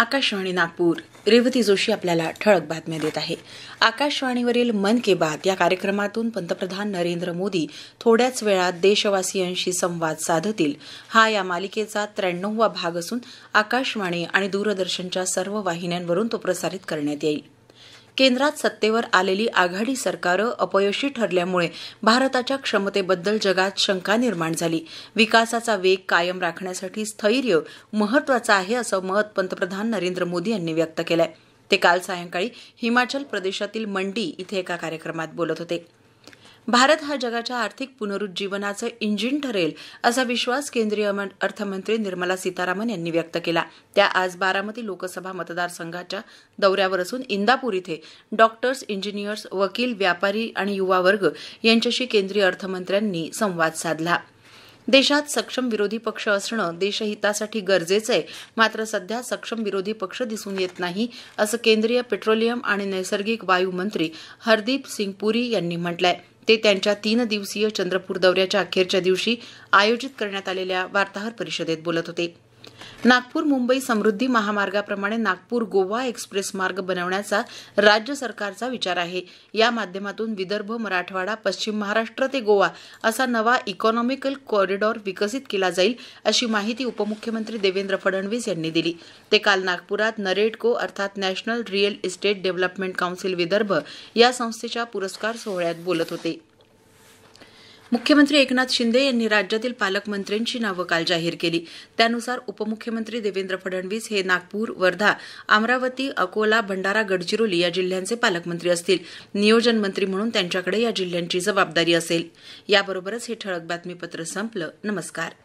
आकाशवाणी नागपूर रेवती जोशी आपल्याला ठळक बातम्या देत आहे आकाशवाणीवरील मन के बात या कार्यक्रमातून पंतप्रधान नरेंद्र मोदी थोड्याच वेळात देशवासियांशी संवाद साधतील हा या मालिकेचा त्र्याण्णववा भाग असून आकाशवाणी आणि दूरदर्शनच्या सर्व वाहिन्यांवरून तो प्रसारित करण्यात येईल केंद्रात सत्तेवर आलेली आघाडी सरकारं अपयशी ठरल्यामुळे भारताच्या क्षमतेबद्दल जगात शंका निर्माण झाली विकासाचा वेग कायम राखण्यासाठी स्थैर्य महत्वाचं आहे असं मत पंतप्रधान नरेंद्र मोदी यांनी व्यक्त केलं ते काल सायंकाळी हिमाचल प्रदेशातील मंडी इथे एका कार्यक्रमात बोलत होते भारत हा जगाच्या आर्थिक पुनरुज्जीवनाचं इंजिन ठरेल असा विश्वास केंद्रीय अर्थमंत्री निर्मला सीतारामन यांनी व्यक्त केला त्या आज बारामती लोकसभा मतदारसंघाच्या दौऱ्यावर असून इंदापूर इथे डॉक्टर्स इंजिनियर्स वकील व्यापारी आणि युवा वर्ग यांच्याशी केंद्रीय अर्थमंत्र्यांनी संवाद साधला देशात सक्षम विरोधी पक्ष असणं देशहितासाठी गरजेचं आहे मात्र सध्या सक्षम विरोधी पक्ष दिसून येत नाही असं केंद्रीय पेट्रोलियम आणि नैसर्गिक वायू मंत्री हरदीप सिंग पुरी यांनी म्हटलं आहे ते त्यांच्या तीन दिवसीय चंद्रपूर दौऱ्याच्या अखेरच्या दिवशी आयोजित करण्यात आलेल्या वार्ताहर परिषदेत बोलत होते नागपूर मुंबई समृद्धी महामार्गाप्रमाणे नागपूर गोवा एक्सप्रेस मार्ग बनवण्याचा राज्य सरकारचा विचार आहे या माध्यमातून विदर्भ मराठवाडा पश्चिम महाराष्ट्र ते गोवा असा नवा इकॉनॉमिकल कॉरिडॉर विकसित केला जाईल अशी माहिती उपमुख्यमंत्री देवेंद्र फडणवीस यांनी दिली ते काल नागपुरात नरेडको अर्थात national real estate development council Vidarbha या संस्थेच्या पुरस्कार सोहळ्यात बोलत होते मुख्यमंत्री एकनाथ शिंदे यांनी राज्यातील पालकमंत्र्यांची नावं काल जाहीर केली त्यानुसार उपमुख्यमंत्री देवेंद्र फडणवीस हे नागपूर वर्धा अमरावती अकोला भंडारा गडचिरोली या जिल्ह्यांचे पालकमंत्री असतील नियोजन मंत्री म्हणून त्यांच्याकडे या जिल्ह्यांची जबाबदारी असेल याबरोबरच हे ठळक बातमीपत्र संपलं नमस्कार